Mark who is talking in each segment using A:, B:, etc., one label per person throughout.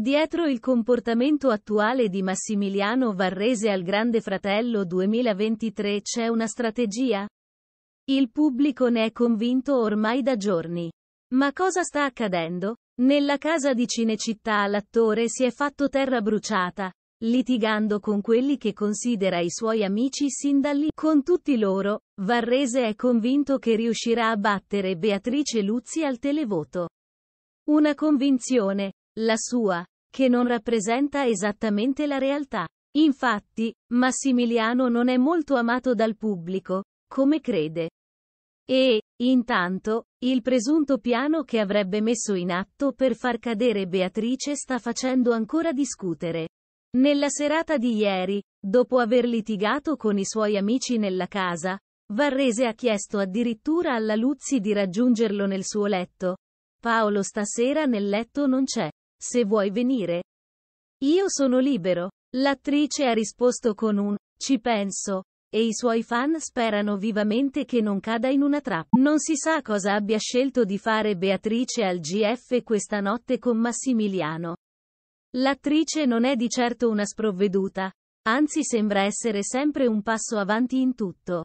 A: Dietro il comportamento attuale di Massimiliano Varrese al Grande Fratello 2023 c'è una strategia? Il pubblico ne è convinto ormai da giorni. Ma cosa sta accadendo? Nella casa di Cinecittà l'attore si è fatto terra bruciata, litigando con quelli che considera i suoi amici sin da lì. Con tutti loro, Varrese è convinto che riuscirà a battere Beatrice Luzzi al televoto. Una convinzione, la sua, che non rappresenta esattamente la realtà. Infatti, Massimiliano non è molto amato dal pubblico, come crede. E, intanto, il presunto piano che avrebbe messo in atto per far cadere Beatrice sta facendo ancora discutere. Nella serata di ieri, dopo aver litigato con i suoi amici nella casa, Varrese ha chiesto addirittura alla Luzzi di raggiungerlo nel suo letto. Paolo stasera nel letto non c'è. Se vuoi venire. Io sono libero. L'attrice ha risposto con un ci penso. E i suoi fan sperano vivamente che non cada in una trappola. Non si sa cosa abbia scelto di fare Beatrice al GF questa notte con Massimiliano. L'attrice non è di certo una sprovveduta, anzi sembra essere sempre un passo avanti in tutto.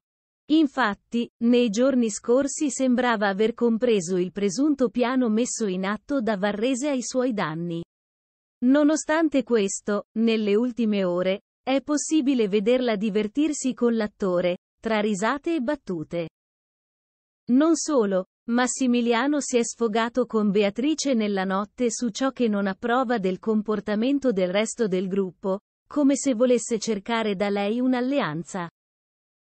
A: Infatti, nei giorni scorsi sembrava aver compreso il presunto piano messo in atto da Varrese ai suoi danni. Nonostante questo, nelle ultime ore, è possibile vederla divertirsi con l'attore, tra risate e battute. Non solo, Massimiliano si è sfogato con Beatrice nella notte su ciò che non approva del comportamento del resto del gruppo, come se volesse cercare da lei un'alleanza.